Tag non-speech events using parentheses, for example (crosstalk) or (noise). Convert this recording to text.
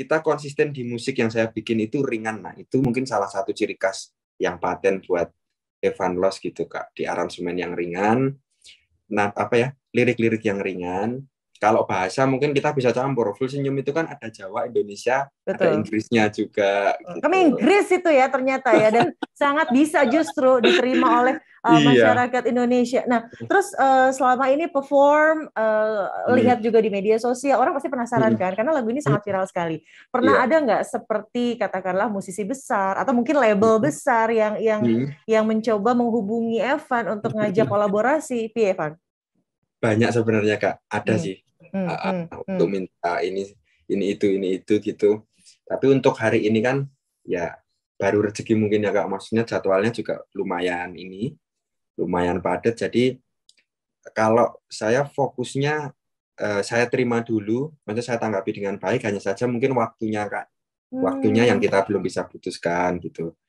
kita konsisten di musik yang saya bikin itu ringan. Nah, itu mungkin salah satu ciri khas yang paten buat Evan Los gitu, Kak. Di aransemen yang ringan, nah apa ya, lirik-lirik yang ringan, kalau bahasa mungkin kita bisa campur. Full senyum itu kan ada Jawa, Indonesia, Betul. ada Inggrisnya juga. Oh, gitu. Kami Inggris itu ya ternyata ya dan (laughs) sangat bisa justru diterima oleh uh, iya. masyarakat iya. Indonesia. Nah, terus uh, selama ini perform uh, hmm. lihat juga di media sosial orang pasti penasaran hmm. kan karena lagu ini sangat hmm. viral sekali. Pernah yeah. ada nggak seperti katakanlah musisi besar atau mungkin label hmm. besar yang yang hmm. yang mencoba menghubungi Evan untuk hmm. ngajak kolaborasi, Pi Evan? Banyak sebenarnya Kak, ada hmm. sih Hmm, ah, hmm, ah, hmm, untuk minta ini ini itu ini itu gitu tapi untuk hari ini kan ya baru rezeki mungkin ya kak maksudnya jadwalnya juga lumayan ini lumayan padat jadi kalau saya fokusnya eh, saya terima dulu maksudnya saya tanggapi dengan baik hanya saja mungkin waktunya kak waktunya yang hmm. kita belum bisa putuskan gitu